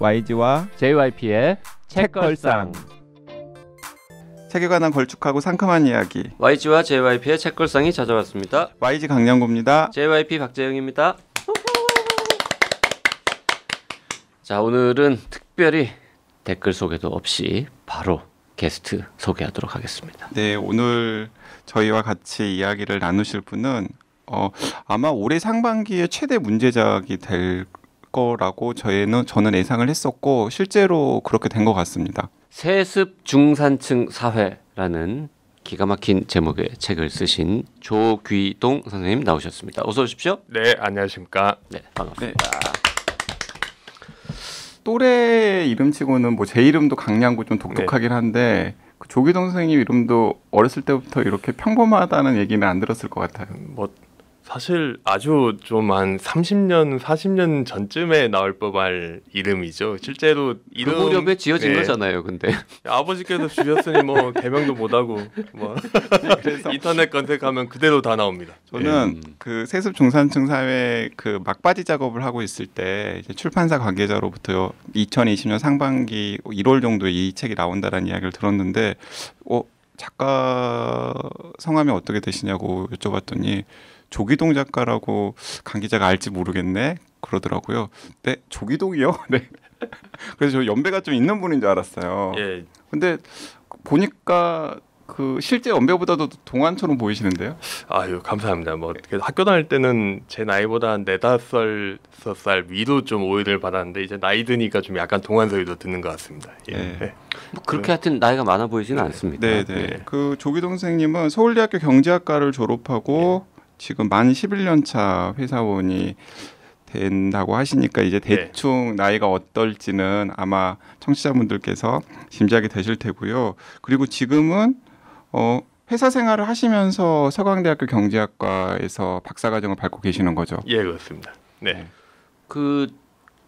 YG와 JYP의 책걸상. 책에 관한 걸쭉하고 상큼한 이야기. YG와 JYP의 책걸상이 찾아왔습니다. YG 강량구입니다. JYP 박재영입니다. 자, 오늘은 특별히 댓글 소개도 없이 바로 게스트 소개하도록 하겠습니다. 네, 오늘 저희와 같이 이야기를 나누실 분은 어, 아마 올해 상반기에 최대 문제작이 될 거라고 저희는 저는 예상을 했었고 실제로 그렇게 된 것 같습니다. 세습 중산층 사회라는 기가 막힌 제목의 책을 쓰신 조귀동 선생님 나오셨습니다. 어서 오십시오. 네, 안녕하십니까. 네, 반갑습니다. 네. 또래 이름치고는 뭐 제 이름도 강량고 좀 독특하긴 네. 한데 네. 그 조기동 선생님 이름도 어렸을 때부터 이렇게 평범하다는 얘기는 안 들었을 것 같아요. 뭐 사실 아주 좀 한 30년, 40년 전쯤에 나올 법할 이름이죠. 실제로 이름 그 무렵에 지어진 네. 거잖아요. 근데 아버지께서 주셨으니 뭐 개명도 못 하고 뭐 인터넷 검색하면 그대로 다 나옵니다. 저는 네. 음. 그 세습 중산층 사회 그 막바지 작업을 하고 있을 때 이제 출판사 관계자로부터 2020년 상반기 1월 정도에 이 책이 나온다라는 이야기를 들었는데 어 작가 성함이 어떻게 되시냐고 여쭤봤더니 조기동 작가라고 강 기자가 알지 모르겠네 그러더라고요. 네, 조기동이요. 네. 그래서 저 연배가 좀 있는 분인 줄 알았어요. 예. 근데 보니까 그 실제 연배보다도 동안처럼 보이시는데요. 아유 감사합니다. 뭐 학교 다닐 때는 제 나이보다 한 네다섯 살, 위로 좀 오해를 받았는데 이제 나이 드니까 좀 약간 동안 소리도 듣는 것 같습니다. 예. 네. 예. 뭐 그렇게 그, 하여튼 나이가 많아 보이지는 네. 않습니다. 네네. 예. 그 조기 동생님은 서울대학교 경제학과를 졸업하고 예. 지금 만 11년 차 회사원이 된다고 하시니까 이제 네. 대충 네. 나이가 어떨지는 아마 청취자분들께서 짐작이 되실 테고요. 그리고 지금은 어 회사 생활을 하시면서 서강대학교 경제학과에서 박사과정을 밟고 계시는 거죠? 예, 그렇습니다. 네. 네. 그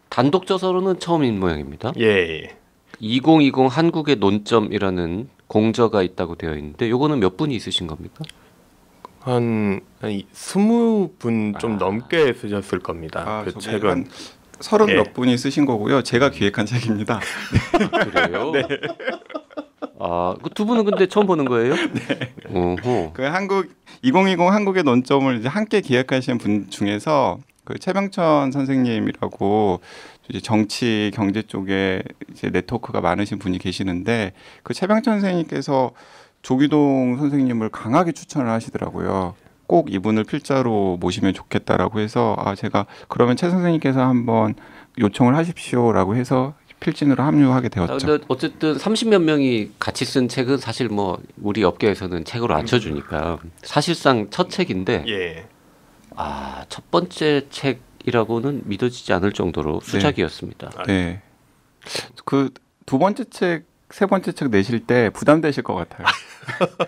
단독 저서로는 처음인 모양입니다. 예. 예. 2020 한국의 논점이라는 공저가 있다고 되어 있는데 요거는 몇 분이 있으신 겁니까? 한, 스무 분좀 아. 넘게 쓰셨을 겁니다. 아, 그 책은 서른 네. 몇 분이 쓰신 거고요. 제가 기획한 책입니다. 아, 그래요? 네. 아, 그두 분은 근데 처음 보는 거예요? 네. 오호. 그 한국 2020 한국의 논점을 이제 함께 기획하신 분 중에서 그 최병천 선생님이라고 이제 정치 경제 쪽에 이제 네트워크가 많으신 분이 계시는데 그 최병천 선생님께서 조기동 선생님을 강하게 추천을 하시더라고요. 꼭 이분을 필자로 모시면 좋겠다라고 해서 아 제가 그러면 최 선생님께서 한번 요청을 하십시오라고 해서 필진으로 합류하게 아, 되었죠. 어쨌든 30몇 명이 같이 쓴 책은 사실 뭐 우리 업계에서는 책으로 앉혀주니까 사실상 첫 책인데 예. 아첫 번째 책이라고는 믿어지지 않을 정도로 네. 수작이었습니다. 아, 네. 네. 그 두 번째 책세 번째 책 내실 때 부담되실 것 같아요.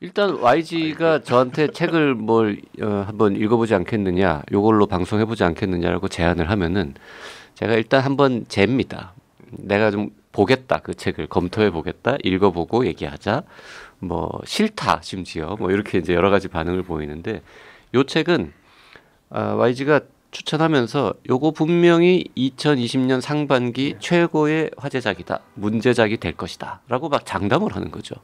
일단 YG가 저한테 책을 뭘 어, 한번 읽어보지 않겠느냐, 요걸로 방송해보지 않겠느냐라고 제안을 하면은 제가 일단 한번 잽니다. 내가 좀 보겠다 그 책을 검토해 보겠다 읽어보고 얘기하자 뭐 싫다 심지어 뭐 이렇게 이제 여러 가지 반응을 보이는데 요 책은 아, YG가 추천하면서 요거 분명히 2020년 상반기 네. 최고의 화제작이다. 문제작이 될 것이다. 라고 막 장담을 하는 거죠.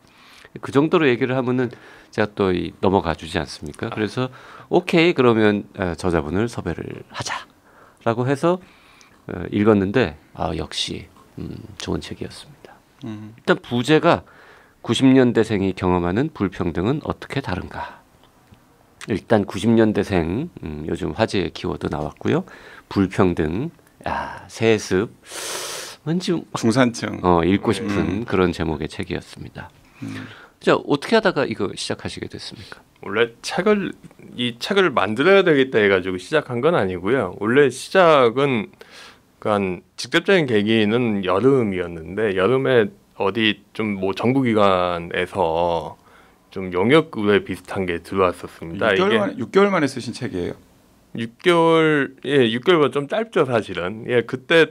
그 정도로 얘기를 하면은 제가 또 넘어가 주지 않습니까? 그래서 오케이 그러면 어, 저자분을 섭외를 하자라고 해서 어, 읽었는데 아 역시 음, 좋은 책이었습니다. 음. 일단 부제가 90년대생이 경험하는 불평등은 어떻게 다른가 일단 90년대생 음, 요즘 화제의 키워드 나왔고요. 불평등, 아, 세습, 왠지 중산층 어, 읽고 음. 싶은 음. 그런 제목의 책이었습니다. 음. 자 어떻게 하다가 이거 시작하시게 됐습니까? 원래 책을 이 책을 만들어야 되겠다 해가지고 시작한 건 아니고요. 원래 시작은 그한 직접적인 계기는 여름이었는데 여름에 어디 좀 뭐 정부기관에서 좀 영역 에 비슷한 게 들어왔었습니다. 6개월, 만, 6개월 만에 쓰신 책이에요? 6개월 예, 6개월좀 짧죠 사실은. 예, 그때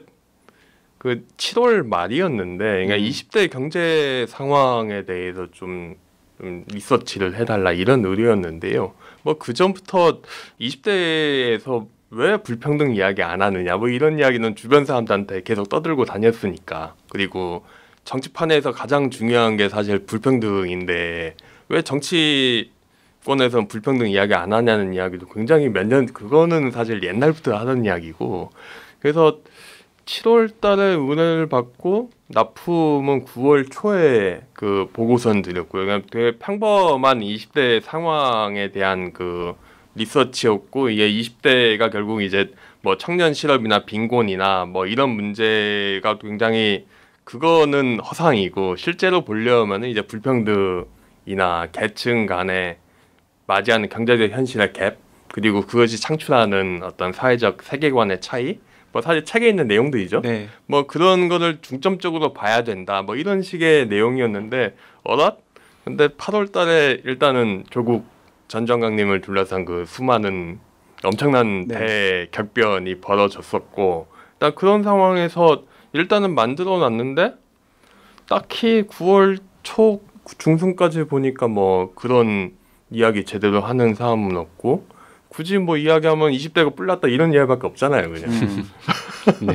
그 7월 말이었는데 그러니까 음. 20대 경제 상황에 대해서 좀, 좀 리서치를 해달라 이런 의뢰였는데요. 뭐그 전부터 20대에서 왜 불평등 이야기 안 하느냐 뭐 이런 이야기는 주변 사람들한테 계속 떠들고 다녔으니까 그리고 정치판에서 가장 중요한 게 사실 불평등인데 왜 정치권에서 는 불평등 이야기 안 하냐는 이야기도 굉장히 몇 년 그거는 사실 옛날부터 하던 이야기고 그래서 7월 달에 은혜를 받고 납품은 9월 초에 그보고서 드렸고요. 그냥 되게 평범한 20대 상황에 대한 그 리서치였고 이게 20대가 결국 이제 뭐 청년 실업이나 빈곤이나 뭐 이런 문제가 굉장히 그거는 허상이고 실제로 보려면은 이제 불평등 이나 계층 간에 맞이하는 경제적 현실의 갭 그리고 그것이 창출하는 어떤 사회적 세계관의 차이 뭐 사실 책에 있는 내용들이죠. 네. 뭐 그런 거를 중점적으로 봐야 된다. 뭐 이런 식의 내용이었는데 어랏 근데 8월 달에 일단은 조국 전 정강님을 둘러싼 그 수많은 엄청난 네. 대격변이 벌어졌었고 일단 그런 상황에서 일단은 만들어 놨는데 딱히 9월 초 중순까지 보니까 뭐 그런 이야기 제대로 하는 사람은 없고 굳이 뭐 이야기하면 20대가 뿔났다 이런 이야기밖에 없잖아요, 그냥. 음. 네,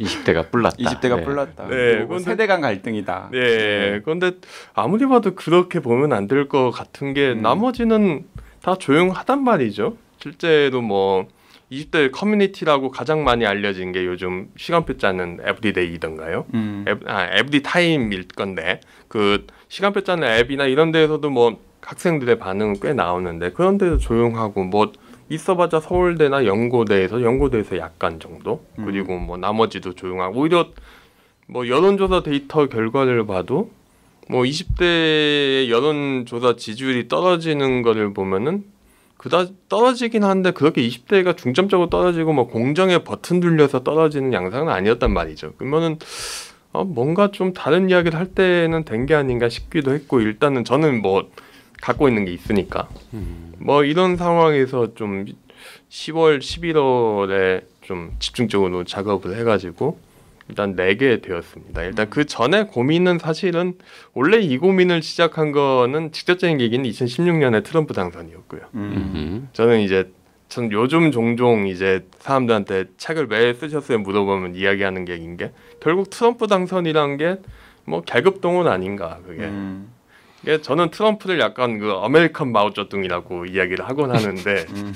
20대가 뿔났다. 20대가 네. 뿔났다. 네, 근데, 세대 간 갈등이다. 네, 네, 그런데 아무리 봐도 그렇게 보면 안 될 것 같은 게 음. 나머지는 다 조용하단 말이죠. 실제로 뭐 20대 커뮤니티라고 가장 많이 알려진 게 요즘 시간표 짜는 에브리데이던가요? 음. 에, 아, 에브리 타임일 건데 그 시간표 짜는 앱이나 이런 데에서도 뭐 학생들의 반응은 꽤 나오는데 그런 데서 조용하고 뭐 있어봤자 서울대나 연고대에서 연고대에서 약간 정도 음. 그리고 뭐 나머지도 조용하고 오히려 뭐 여론조사 데이터 결과를 봐도 뭐 20대의 여론조사 지지율이 떨어지는 거를 보면은 그다 떨어지긴 한데 그렇게 20대가 중점적으로 떨어지고 뭐 공정에 버튼 눌려서 떨어지는 양상은 아니었단 말이죠. 그러면은 어, 뭔가 좀 다른 이야기를 할 때는 된 게 아닌가 싶기도 했고 일단은 저는 뭐 갖고 있는 게 있으니까 음. 뭐 이런 상황에서 좀 10월 11월에 좀 집중적으로 작업을 해가지고 일단 내게 네 되었습니다. 일단 음. 그 전에 고민은 사실은 원래 이 고민을 시작한 거는 직접적인 계기는 2016년에 트럼프 당선이었고요. 음. 저는 이제 전 요즘 종종 이제 사람들한테 책을 왜 쓰셨어요 물어보면 이야기하는 계기인 게 결국 트럼프 당선이란 게 뭐 계급 동원 아닌가 그게. 음. 예, 저는 트럼프를 약간 그 아메리칸 마오쩌둥이라고 이야기를 하곤 하는데, 음.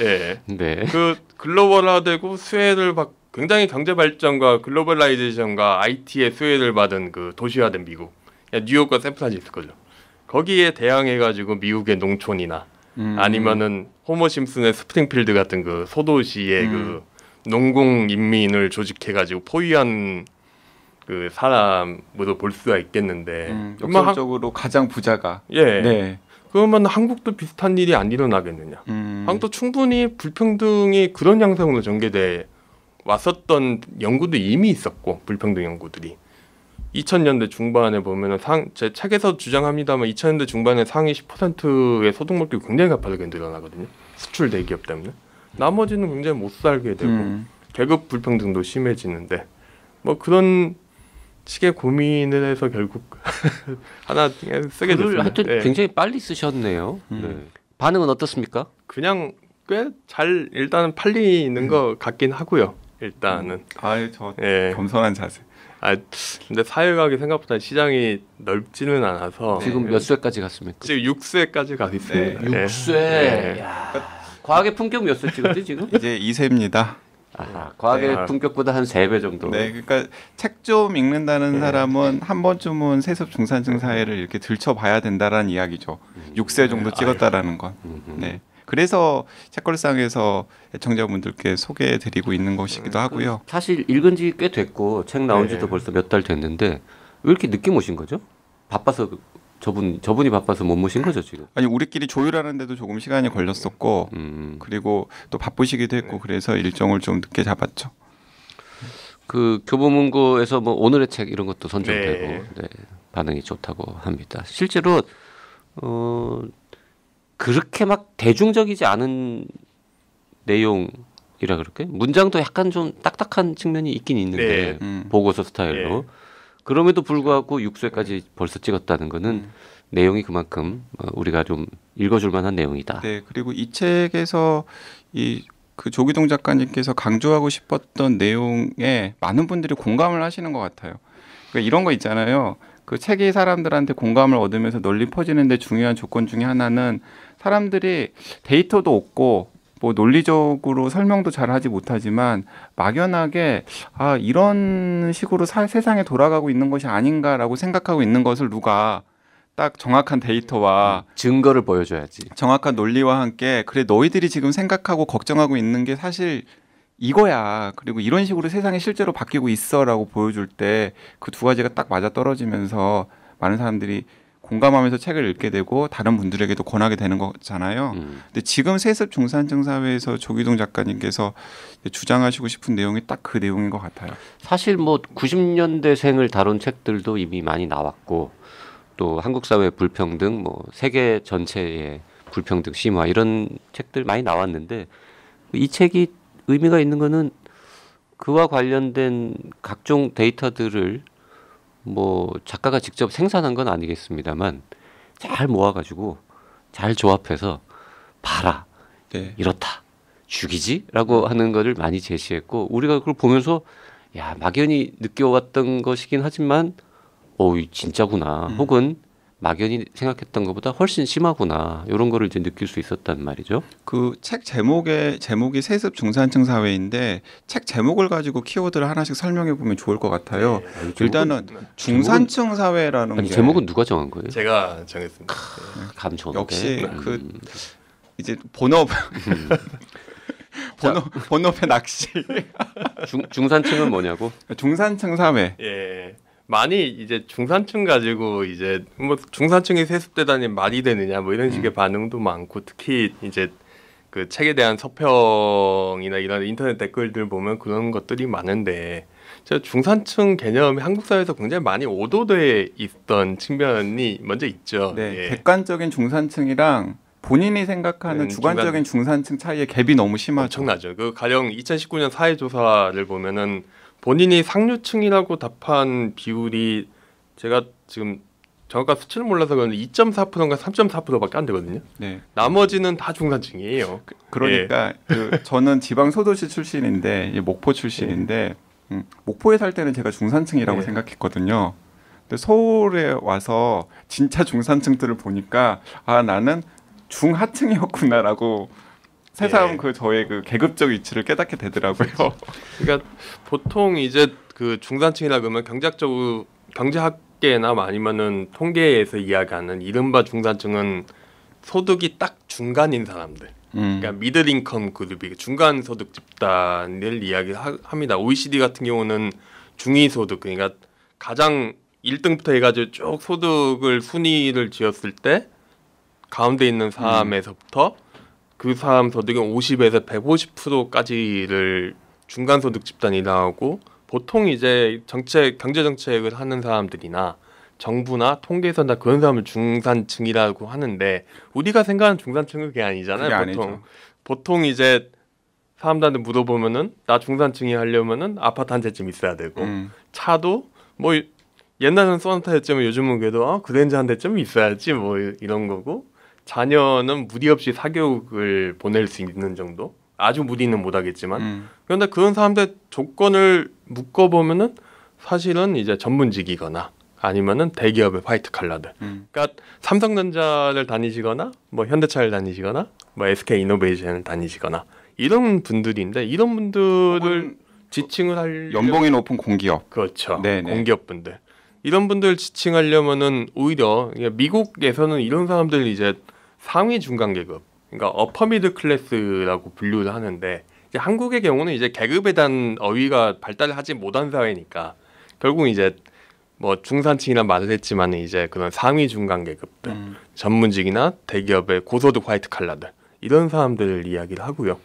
예, 네. 그 글로벌화되고 수혜를 받 굉장히 경제 발전과 글로벌라이제이션과 IT의 수혜를 받은 그 도시화된 미국, 뉴욕과 샌프란시스코죠. 거기에 대항해가지고 미국의 농촌이나 음. 아니면은 호머 심슨의 스프링필드 같은 그 소도시의 그 음. 그 농공 인민을 조직해가지고 포위한 그 사람으로 볼 수가 있겠는데 음, 역사적으로 한... 가장 부자가 예 네. 그러면 한국도 비슷한 일이 안 일어나겠느냐 음. 한국도 충분히 불평등이 그런 양상으로 전개돼 왔었던 연구도 이미 있었고 불평등 연구들이 2000년대 중반에 보면은 상 제 책에서 주장합니다만 2000년대 중반에 상위 10%의 소득물격 굉장히 가파르게 늘어나거든요. 수출 대기업 때문에 나머지는 굉장히 못 살게 되고 음. 계급 불평등도 심해지는데 뭐 그런 식의 고민을 해서 결국 하나 쓰게 됐습니다. 하여튼 네. 굉장히 빨리 쓰셨네요. 음. 네. 반응은 어떻습니까? 그냥 꽤 잘 일단은 팔리는 음. 것 같긴 하고요. 일단은. 아저 예. 겸손한 자세. 아 근데 사회과학이 생각보다 시장이 넓지는 않아서 네. 지금 몇 세까지 갔습니까? 지금 6세까지 가 있습니다. 6세. 예. 예. 과학의 품격 몇 세쯤이지 지금? 이제 2세입니다. 아, 과학의 네. 품격보다 한세배 정도. 네, 그러니까 책 좀 읽는다는 네. 사람은 한 번쯤은 세습 중산층 사회를 이렇게 들춰봐야 된다라는 이야기죠. 음. 6세 정도 네. 찍었다라는 건. 음. 네. 그래서 책걸상에서 애청자분들께 소개해드리고 있는 것이기도 하고요. 사실 읽은 지 꽤 됐고 책 나온 네. 지도 네. 벌써 몇 달 됐는데 왜 이렇게 늦게 모신 거죠? 바빠서 그 저분 저분이 바빠서 못 모신 거죠 지금? 아니 우리끼리 조율하는데도 조금 시간이 걸렸었고 음. 그리고 또 바쁘시기도 했고 네. 그래서 일정을 좀 늦게 잡았죠. 그 교보문고에서 뭐 오늘의 책 이런 것도 선정되고 네. 네, 반응이 좋다고 합니다. 실제로 어, 그렇게 막 대중적이지 않은 내용이라 그럴까요? 문장도 약간 좀 딱딱한 측면이 있긴 있는데 네. 음. 보고서 스타일로 네. 그럼에도 불구하고 6쇄까지 벌써 찍었다는 거는 음. 내용이 그만큼 어, 우리가 좀 읽어줄 만한 내용이다. 네, 그리고 이 책에서 이 그 조기동 작가님께서 강조하고 싶었던 내용에 많은 분들이 공감을 하시는 것 같아요. 그러니까 이런 거 있잖아요. 그 책이 사람들한테 공감을 얻으면서 널리 퍼지는데 중요한 조건 중에 하나는 사람들이 데이터도 없고 뭐 논리적으로 설명도 잘 하지 못하지만 막연하게 아 이런 식으로 사, 세상에 돌아가고 있는 것이 아닌가라고 생각하고 있는 것을 누가 딱 정확한 데이터와 증거를 보여줘야지 정확한 논리와 함께 그래 너희들이 지금 생각하고 걱정하고 있는 게 사실 이거야 그리고 이런 식으로 세상이 실제로 바뀌고 있어라고 보여줄 때 그 두 가지가 딱 맞아 떨어지면서 많은 사람들이 공감하면서 책을 읽게 되고 다른 분들에게도 권하게 되는 거잖아요. 음. 근데 지금 세습 중산층 사회에서 조기동 작가님께서 주장하시고 싶은 내용이 딱 그 내용인 것 같아요. 사실 뭐 90년대생을 다룬 책들도 이미 많이 나왔고 또 한국 사회 불평등, 뭐 세계 전체의 불평등 심화 이런 책들 많이 나왔는데 이 책이 의미가 있는 거는 그와 관련된 각종 데이터들을 뭐 작가가 직접 생산한 건 아니겠습니다만 잘 모아가지고 잘 조합해서 봐라 네. 이렇다 죽이지라고 하는 거를 많이 제시했고 우리가 그걸 보면서 야 막연히 느껴왔던 것이긴 하지만 오 진짜구나 음. 혹은 막연히 생각했던 것보다 훨씬 심하구나 이런 거를 이제 느낄 수 있었단 말이죠. 그 책 제목의 제목이 세습 중산층 사회인데 책 제목을 가지고 키워드를 하나씩 설명해 보면 좋을 것 같아요. 네. 아니, 일단은 네. 중산층 제목은, 사회라는 아니, 게... 제목은 누가 정한 거예요? 제가 정했습니다. 아, 감좋은 역시 음. 그 이제 본업 음. 본업 본업의 낚시. 중, 중산층은 뭐냐고? 중산층 사회. 예. 많이 이제 중산층 가지고 이제 뭐 중산층이 세습되다니 말이 되느냐 뭐 이런 식의 음. 반응도 많고 특히 이제 그 책에 대한 서평이나 이런 인터넷 댓글들 보면 그런 것들이 많은데 제 중산층 개념이 한국 사회에서 굉장히 많이 오도돼 있던 측면이 먼저 있죠. 네, 예. 객관적인 중산층이랑 본인이 생각하는 네, 주관적인 중간... 중산층 차이의 갭이 너무 심하죠. 엄청나죠. 그 가령 2019년 사회조사를 보면은 본인이 상류층이라고 답한 비율이 제가 지금 정확한 수치를 몰라서 그런데 2.4%인가 3.4%밖에 안 되거든요. 네. 나머지는 다 중산층이에요. 그, 러니까 예. 그 저는 지방 소도시 출신인데 목포 출신인데 예. 음, 목포에 살 때는 제가 중산층이라고 예. 생각했거든요. 근데 서울에 와서 진짜 중산층들을 보니까 아 나는 중하층이었구나라고 새삼 예. 그 저의 그 계급적 위치를 깨닫게 되더라고요. 그렇죠. 그러니까 보통 이제 그 중산층이라 그러면 경제학적으로 경제학계나 아니면은 통계에서 이야기하는 이른바 중산층은 소득이 딱 중간인 사람들. 음. 그러니까 미들 인컴 그룹이 중간 소득 집단을 이야기합니다. OECD 같은 경우는 중위 소득 그러니까 가장 1등부터 해가지고 쭉 소득을 순위를 지었을 때 가운데 있는 사람에서부터 음. 그 사람 소득은 50에서 150%까지를 중간 소득 집단이 라오고 보통 이제 정책 경제 정책을 하는 사람들이나 정부나 통계에서나 그런 사람을 중산층이라고 하는데 우리가 생각하는 중산층은 그게 아니잖아요. 그게 보통 아니죠. 보통 이제 사람들한테 물어보면은 나 중산층이 하려면은 아파트 한 채쯤 있어야 되고 음. 차도 뭐 옛날에는 쏘나타였지만 요즘은 그래도 아 그랜저 한 대쯤 있어야지 뭐 이런 거고 자녀는 무리 없이 사교육을 보낼 수 있는 정도? 아주 무리는 못하겠지만 음. 그런데 그런 사람들 조건을 묶어보면은 사실은 이제 전문직이거나 아니면은 대기업의 화이트 칼라들. 음. 그러니까 삼성전자를 다니시거나 뭐 현대차를 다니시거나 뭐 SK 이노베이션을 다니시거나 이런 분들인데 이런 분들을 지칭을 할 연봉이 높은 공기업. 그렇죠. 네네. 공기업 분들. 이런 분들 지칭하려면은 오히려 미국에서는 이런 사람들 이제 상위 중간 계급, 그러니까 어퍼미드 클래스라고 분류를 하는데 이제 한국의 경우는 이제 계급에 대한 어휘가 발달 하지 못한 사회니까 결국 이제 뭐 중산층이란 말을 했지만 이제 그런 상위 중간 계급들, 음. 전문직이나 대기업의 고소득 화이트 칼라들 이런 사람들을 이야기를 하고요.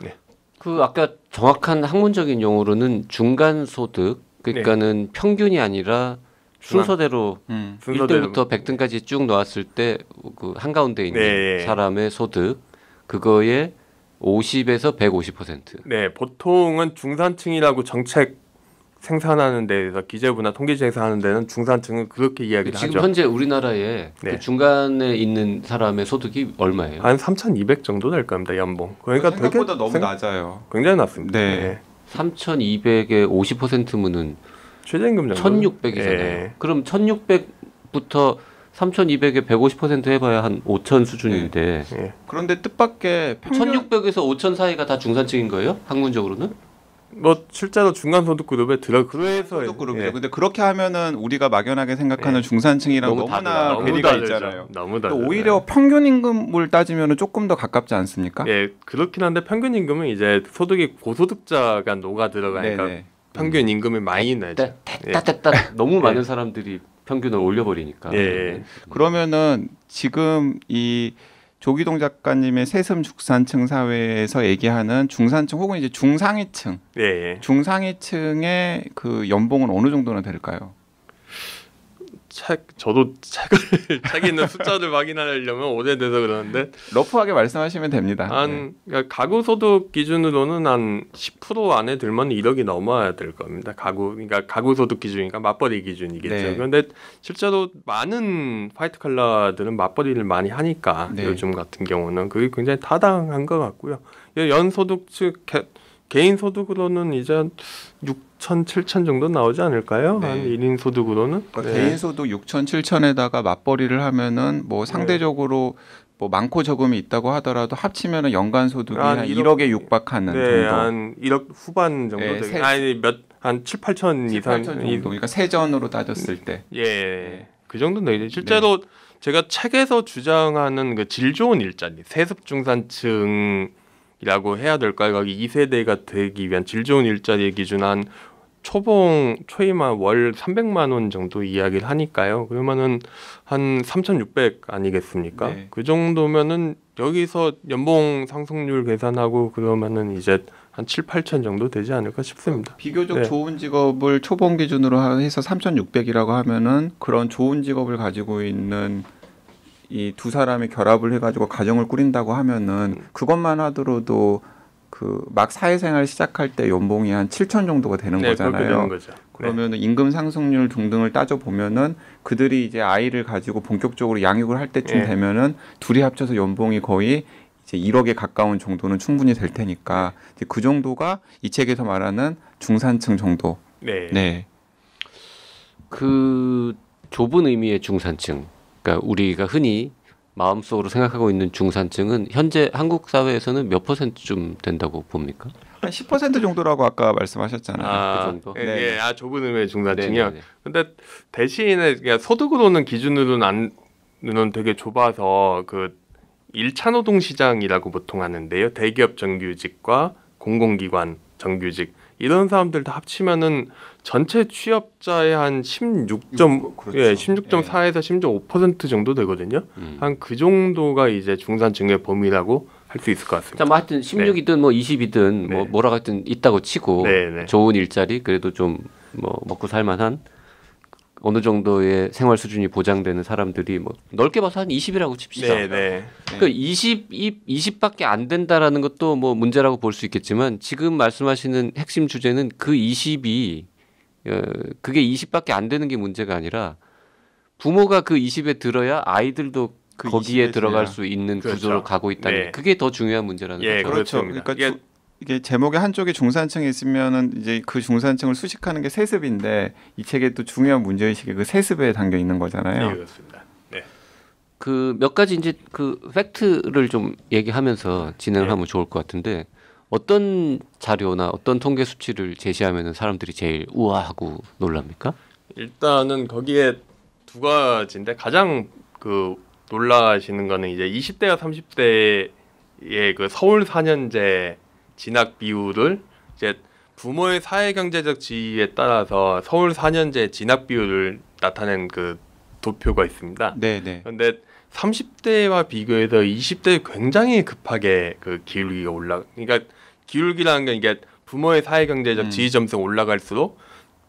네. 그 아까 정확한 학문적인 용어로는 중간 소득 네. 그러니까는 네. 평균이 아니라 순서대로 음. 1등부터 100등까지 쭉 놓았을 때 그 한가운데 있는 네. 예. 사람의 소득 그거에 50에서 150%. 네, 보통은 중산층이라고 정책 생산하는 데에서 기재부나 통계청에서 하는 데는 중산층은 그렇게 이야기를 지금 하죠. 지금 현재 우리나라에 그 네. 그 중간에 있는 사람의 소득이 얼마예요? 한 3,200 정도 될 겁니다 연봉. 그러니까 생각보다 되게, 너무 생, 낮아요. 굉장히 낮습니다. 네. 네. 3,200의 50%면은 최저임금 정도 1,600이잖아요. 예. 그럼 1,600부터 3,200에 150% 해봐야 한 5,000 수준인데. 예. 예. 그런데 뜻밖의 평균 1,600에서 5,000 사이가 다 중산층인 거예요? 학문적으로는? 뭐 실제로 중간 소득 그룹에 들어 그래서 소득 그룹이죠. 예. 근데 그렇게 하면은 우리가 막연하게 생각하는 예. 중산층이랑 너무 나 괴리가 있잖아요. 너무 다 오히려 네. 평균 임금을 따지면은 조금 더 가깝지 않습니까? 예, 그렇긴 한데 평균 임금은 이제 소득이 고소득자가 녹아 들어가니까 네네. 평균 임금을 많이 내죠. 네. 됐다 예. 됐다 너무 많은 예. 사람들이 평균을 올려버리니까. 예. 네. 그러면은 지금 이 조기동 작가님의 세습 중산층 사회에서 얘기하는 중산층 혹은 이제 중상위층, 예. 예. 중상위층의 그 연봉은 어느 정도나 될까요? 책 저도 책을 책에 있는 숫자를 확인하려면 오래돼서 그러는데 러프하게 말씀하시면 됩니다. 한 네. 그러니까 가구 소득 기준으로는 한 10% 안에 들면 1억이 넘어야 될 겁니다. 가구 그러니까 가구 소득 기준이니까 맞벌이 기준이겠죠. 네. 그런데 실제로 많은 화이트 칼라들은 맞벌이를 많이 하니까 네. 요즘 같은 경우는 그게 굉장히 타당한 것 같고요. 연소득 즉 개인 소득으로는 이제 6천, 7천 정도 나오지 않을까요? 네. 한 1인 소득으로는? 그러니까 네. 개인 소득 6천, 7천에다가 맞벌이를 하면은 뭐 네. 상대적으로 뭐 많고 적음이 있다고 하더라도 합치면은 연간 소득이 한, 한 1억, 에 육박하는 네, 정도. 한 1억 후반 정도 네, 되게, 아니 몇한 7, 8천 이상 정도. 그러니까 세전으로 따졌을 때. 예. 네. 그 정도는 이제 실제로 네. 제가 책에서 주장하는 그 질 좋은 일자리, 세습 중산층 이라고 해야 될까요? 2세대가 되기 위한 질 좋은 일자리에 기준한 초봉 초이만 월 300만 원 정도 이야기를 하니까요. 그러면은 한 3,600 아니겠습니까? 네. 그 정도면은 여기서 연봉 상승률 계산하고 그러면은 이제 한 7, 8천 정도 되지 않을까 싶습니다. 비교적 네. 좋은 직업을 초봉 기준으로 해서 3,600이라고 하면은 그런 좋은 직업을 가지고 있는 이두 사람이 결합을 해가지고 가정을 꾸린다고 하면은 음. 그것만 하더라도 그 막 사회생활 시작할 때 연봉이 한 7천 정도가 되는 네, 거잖아요. 네. 그러면 임금 상승률 등등을 따져 보면은 그들이 이제 아이를 가지고 본격적으로 양육을 할 때쯤 네. 되면은 둘이 합쳐서 연봉이 거의 이제 1억에 가까운 정도는 충분히 될 테니까 이제 그 정도가 이 책에서 말하는 중산층 정도. 네. 네. 그 좁은 의미의 중산층. 그러니까 우리가 흔히 마음속으로 생각하고 있는 중산층은 현재 한국 사회에서는 몇 퍼센트쯤 된다고 봅니까? 한10% 정도라고 아까 말씀하셨잖아요. 아, 그 아, 정도. 예, 예, 네. 아 좁은 의외 중산층이요. 네네. 네, 네. 근데 대신에 그러니까 소득으로는 기준으로는 안는 되게 좁아서 그 일차 노동 시장이라고 보통 하는데요. 대기업 정규직과 공공기관 정규직 이런 사람들 다 합치면은 전체 취업자의 한 16점 그렇죠. 예, 16.4에서 심지어 5% 정도 되거든요. 음. 한그 정도가 이제 중산층의 범위라고 할 수 있을 것 같습니다. 자, 뭐 하여튼 16이든 뭐 뭐 네. 뭐 20이든 네. 뭐 뭐라 하든 있다고 치고 네, 네, 좋은 일자리 그래도 좀 뭐 먹고 살만한 어느 정도의 생활 수준이 보장되는 사람들이 뭐 넓게 봐서 한 20이라고 칩시다. 네, 네. 그러니까 20, 20, 밖에안 된다라는 것도 뭐 문제라고 볼 수 있겠지만 지금 말씀하시는 핵심 주제는 그 20이 어, 그게 20밖에 안 되는 게 문제가 아니라 부모가 그 20에 들어야 아이들도 그 거기에 들어갈 수 있는 그렇죠. 구조로 가고 있다는 네. 그게 더 중요한 문제라는 예, 거죠. 그렇죠. 그렇죠. 그러니까 주, 이게 제목의 한쪽이 중산층이 있으면은 이제 그 중산층을 수식하는 게 세습인데 이 책의 또 중요한 문제 의식이 그 세습에 담겨 있는 거잖아요. 네, 그렇습니다. 네. 그 몇 가지 이제 그 팩트를 좀 얘기하면서 진행을 네. 하면 좋을 것 같은데 어떤 자료나 어떤 통계 수치를 제시하면은 사람들이 제일 우아하고 놀랍니까? 일단은 거기에 두 가지인데 가장 그 놀라시는 거는 이제 20대와 30대의 그 서울 4년제 진학 비율을 이제 부모의 사회경제적 지위에 따라서 서울 4년제 진학 비율을 나타낸 그 도표가 있습니다. 네네. 그데 30대와 비교해서 20대 굉장히 급하게 그 기울기가 올라. 그러니까 기울기라는 건 이게 부모의 사회경제적 음. 지위 점수가 올라갈수록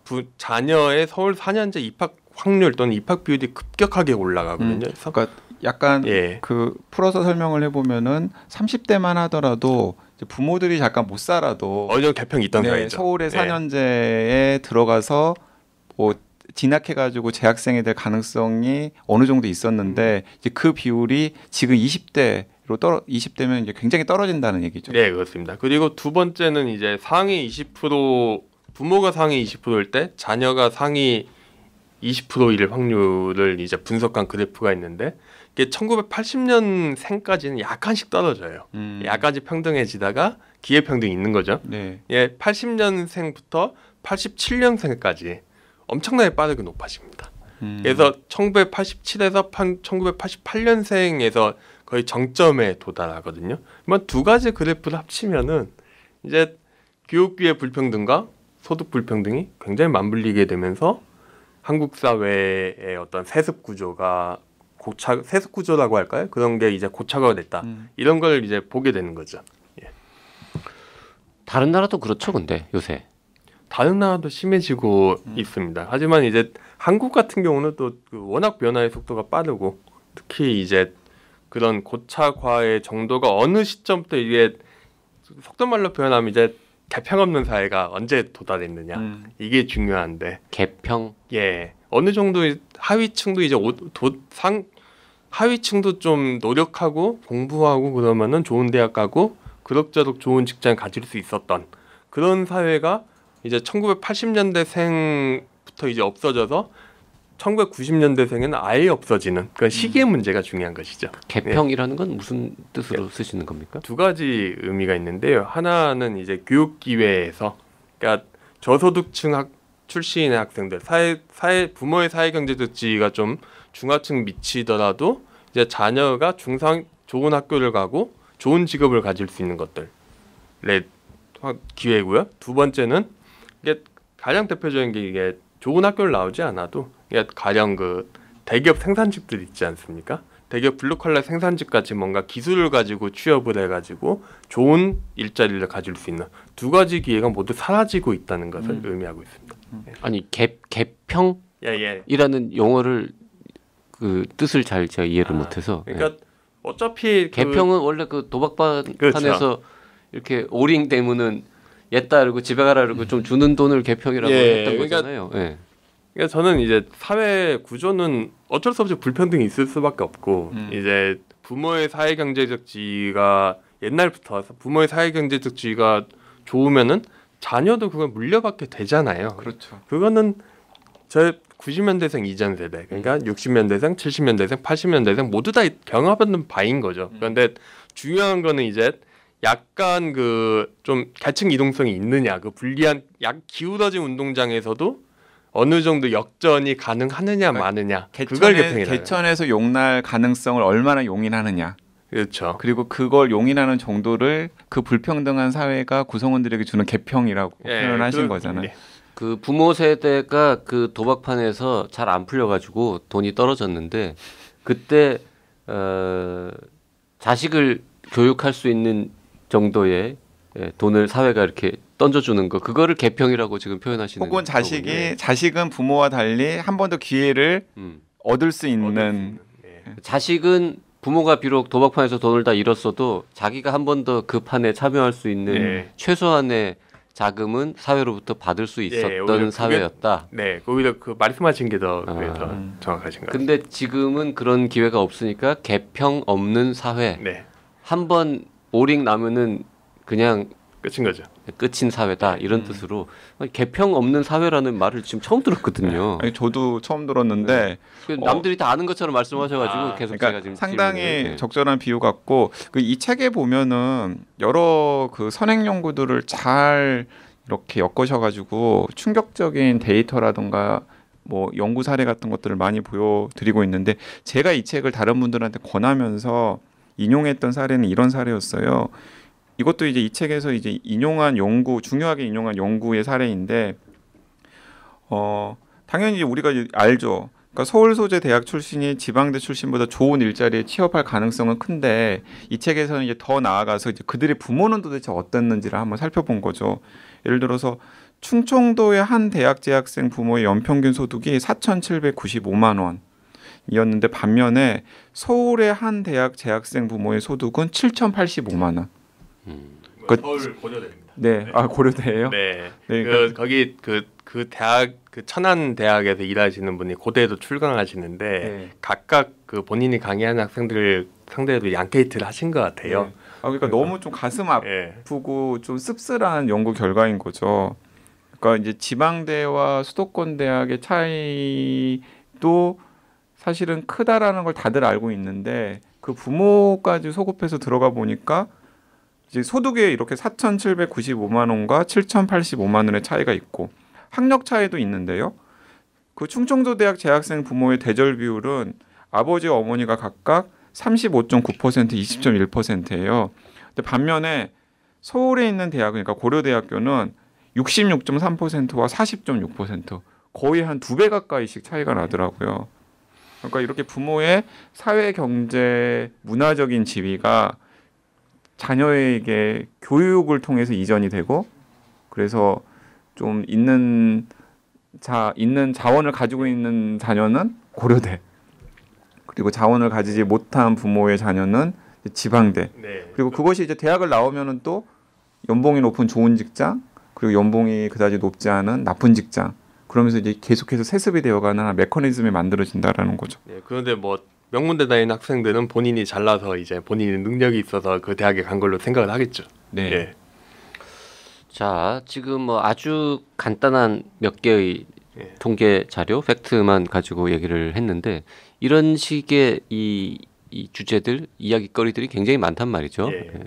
부, 자녀의 서울 4년제 입학 확률 또는 입학 비율이 급격하게 올라가거든요. 음. 그러니까 약간 예. 그 풀어서 설명을 해보면은 30대만 하더라도 부모들이 잠깐 못 살아도 어느 정도 개평이 있던 네, 사이죠. 서울의 네. 사년제에 들어가서 뭐 진학해가지고 재학생이 될 가능성이 어느 정도 있었는데 음. 이제 그 비율이 지금 20대로 떨어 20대면 이제 굉장히 떨어진다는 얘기죠. 네 그렇습니다. 그리고 두 번째는 이제 상위 20% 부모가 상위 20%일 때 자녀가 상위 20%일 확률을 이제 분석한 그래프가 있는데 이게 1980년생까지는 약간씩 떨어져요. 음. 약간씩 평등해지다가 기회 평등이 있는 거죠. 네. 예, 80년생부터 87년생까지 엄청나게 빠르게 높아집니다. 음. 그래서 1987에서 1988년생에서 거의 정점에 도달하거든요. 두 가지 그래프를 합치면은 이제 교육비의 불평등과 소득 불평등이 굉장히 맞물리게 되면서 한국 사회의 어떤 세습 구조가 고착 세습 구조라고 할까요? 그런 게 이제 고착화가 됐다. 음. 이런 걸 이제 보게 되는 거죠. 예. 다른 나라도 그렇죠, 근데 요새. 다른 나라도 심해지고 음. 있습니다. 하지만 이제 한국 같은 경우는 또 그 워낙 변화의 속도가 빠르고 특히 이제 그런 고착화의 정도가 어느 시점부터 이게 속도 말로 표현하면 이제 개평 없는 사회가 언제 도달했느냐 음. 이게 중요한데 개평 예 어느 정도 하위층도 이제 오, 도, 상 하위층도 좀 노력하고 공부하고 그러면은 좋은 대학 가고 그럭저럭 좋은 직장 가질 수 있었던 그런 사회가 이제 1980년대 생부터 이제 없어져서 1990년대 생에는 아예 없어지는 그러니까 시기의 문제가 중요한 것이죠. 개평이라는 건 네. 무슨 뜻으로 네. 쓰시는 겁니까? 두 가지 의미가 있는데요. 하나는 이제 교육 기회에서 그러니까 저소득층 학 출신의 학생들 사회 사회 부모의 사회 경제 도지가 좀 중하층 미치더라도 이제 자녀가 중상 좋은 학교를 가고 좋은 직업을 가질 수 있는 것들 기회고요. 두 번째는 이게 가장 대표적인 게 이게 좋은 학교를 나오지 않아도 이게 가령 그 대기업 생산직들 있지 않습니까? 대기업 블루컬라 생산직까지 뭔가 기술을 가지고 취업을 해가지고 좋은 일자리를 가질 수 있는 두 가지 기회가 모두 사라지고 있다는 것을 음. 의미하고 있습니다. 음. 아니 갭 갭평 예, 예. 이라는 용어를 그 뜻을 잘 제가 이해를 아, 못해서. 예. 그러니까 예. 어차피 그 개평은 그... 원래 그 도박판에서 그렇죠. 이렇게 오링 대문은 옛다 그러고 집에 가라 그러고 좀 주는 돈을 개평이라고 예, 했던 그러니까, 거잖아요. 예. 그러니까 저는 이제 사회 구조는 어쩔 수 없이 불평등이 있을 수밖에 없고 음. 이제 부모의 사회 경제적 지위가 옛날부터 부모의 사회 경제적 지위가 좋으면은 자녀도 그걸 물려받게 되잖아요. 그렇죠. 그거는 제 90년대생 이전 세대 음. 그러니까 60년대생, 70년대생, 80년대생 모두 다 경험하는 바인 거죠. 음. 그런데 중요한 거는 이제 약간 그 좀 계층 이동성이 있느냐 그 불리한 약 기울어진 운동장에서도 어느 정도 역전이 가능하느냐 그러니까 마느냐 그걸 개평이 개천에서 용날 가능성을 얼마나 용인하느냐 그렇죠. 그리고 그걸 용인하는 정도를 그 불평등한 사회가 구성원들에게 주는 개평이라고 예, 표현하신 그, 거잖아요. 네. 그 부모 세대가 그 도박판에서 잘 안 풀려가지고 돈이 떨어졌는데 그때 어, 자식을 교육할 수 있는 정도의 예, 돈을 사회가 이렇게 던져주는 거 그거를 개평이라고 지금 표현하시는 혹은 자식이 거군요. 예. 자식은 부모와 달리 한 번 더 기회를 음. 얻을 수 있는, 예. 자식은 부모가 비록 도박판에서 돈을 다 잃었어도 자기가 한 번 더 그 판에 참여할 수 있는 예. 최소한의 자금은 사회로부터 받을 수 예, 있었던 예, 사회였다. 네, 그 오히려 그 말씀하신 게더 아. 정확하신 것 같습니다. 지금은 그런 기회가 없으니까 개평 없는 사회. 네. 한 번 오링 나면은 그냥 끝인 거죠. 끝인 사회다 이런 음. 뜻으로 개평 없는 사회라는 말을 지금 처음 들었거든요. 네. 아니, 저도 처음 들었는데 네. 그 어, 남들이 어, 다 아는 것처럼 말씀하셔가지고 아, 계속 그러니까 제가 지금 상당히 질문을, 적절한 비유 같고 그이 책에 보면은 여러 그 선행 연구들을 잘 이렇게 엮으셔가지고 충격적인 데이터라든가 뭐 연구 사례 같은 것들을 많이 보여드리고 있는데 제가 이 책을 다른 분들한테 권하면서 인용했던 사례는 이런 사례였어요. 이것도 이제 이 책에서 이제 인용한 연구 중요하게 인용한 연구의 사례인데 어 당연히 우리가 알죠. 그러니까 서울 소재 대학 출신이 지방대 출신보다 좋은 일자리에 취업할 가능성은 큰데 이 책에서는 이제 더 나아가서 이제 그들의 부모는 도대체 어땠는지를 한번 살펴본 거죠. 예를 들어서 충청도의 한 대학 재학생 부모의 연평균 소득이 4,795만 원. 이었는데 반면에 서울의 한 대학 재학생 부모의 소득은 7,085만 원. 음. 그, 서울 고려대입니다. 네, 네. 아 고려대예요? 네. 네. 그 거기 그그 그 대학 그 천안 대학에서 일하시는 분이 고대에도 출강하시는데 네. 각각 그 본인이 강의하는 학생들 상대로 양테이트를 하신 것 같아요. 네. 아 그러니까, 그러니까 너무 좀 가슴 아프고 예. 좀 씁쓸한 연구 결과인 거죠. 그러니까 이제 지방대와 수도권 대학의 차이도 사실은 크다라는 걸 다들 알고 있는데 그 부모까지 소급해서 들어가 보니까 소득에 이렇게 4,795만 원과 7,085만 원의 차이가 있고 학력 차이도 있는데요. 그 충청도 대학 재학생 부모의 대절 비율은 아버지 어머니가 각각 35.9% 20.1%예요. 근데 반면에 서울에 있는 대학 그러니까 고려대학교는 66.3%와 40.6% 거의 한 두 배 가까이씩 차이가 네. 나더라고요. 그러니까 이렇게 부모의 사회 경제 문화적인 지위가 자녀에게 교육을 통해서 이전이 되고 그래서 좀 있는 자 있는 자원을 가지고 있는 자녀는 고려대 그리고 자원을 가지지 못한 부모의 자녀는 지방대 네. 그리고 그것이 이제 대학을 나오면은 또 연봉이 높은 좋은 직장 그리고 연봉이 그다지 높지 않은 나쁜 직장 그러면서 이제 계속해서 세습이 되어가는 메커니즘이 만들어진다라는 거죠. 네, 그런데 뭐 명문대 다니는 학생들은 본인이 잘나서 이제 본인의 능력이 있어서 그 대학에 간 걸로 생각을 하겠죠. 네. 예. 자, 지금 뭐 아주 간단한 몇 개의 예. 통계 자료, 팩트만 가지고 얘기를 했는데 이런 식의 이, 이 주제들, 이야기거리들이 굉장히 많단 말이죠. 예. 예.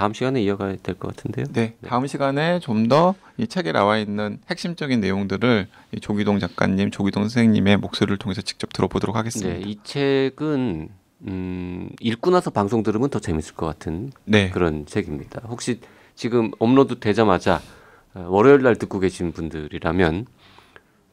다음 시간에 이어가야 될 것 같은데요. 네, 네, 다음 시간에 좀 더 이 책에 나와 있는 핵심적인 내용들을 조기동 작가님, 조기동 선생님의 목소리를 통해서 직접 들어보도록 하겠습니다. 네, 이 책은 음, 읽고 나서 방송 들으면 더 재밌을 것 같은 네. 그런 책입니다. 혹시 지금 업로드 되자마자 어, 월요일 날 듣고 계신 분들이라면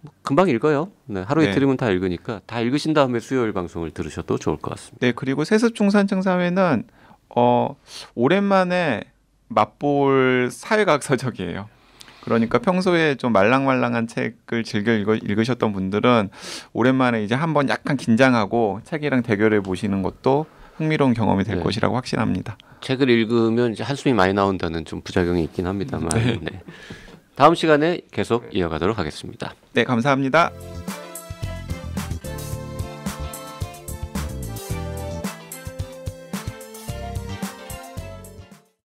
뭐 금방 읽어요. 네, 하루 이틀이면 네. 다 읽으니까 다 읽으신 다음에 수요일 방송을 들으셔도 좋을 것 같습니다. 네, 그리고 세습 중산층 사회는 어, 오랜만에 맛볼 사회과학서적이에요. 그러니까 평소에 좀 말랑말랑한 책을 즐겨 읽으, 셨던 분들은 오랜만에 이제 한번 약간 긴장하고 책이랑 대결해 보시는 것도 흥미로운 경험이 될 네. 것이라고 확신합니다. 책을 읽으면 이제 한숨이 많이 나온다는 좀 부작용이 있긴 합니다만. 네. 네. 다음 시간에 계속 이어가도록 하겠습니다. 네, 감사합니다.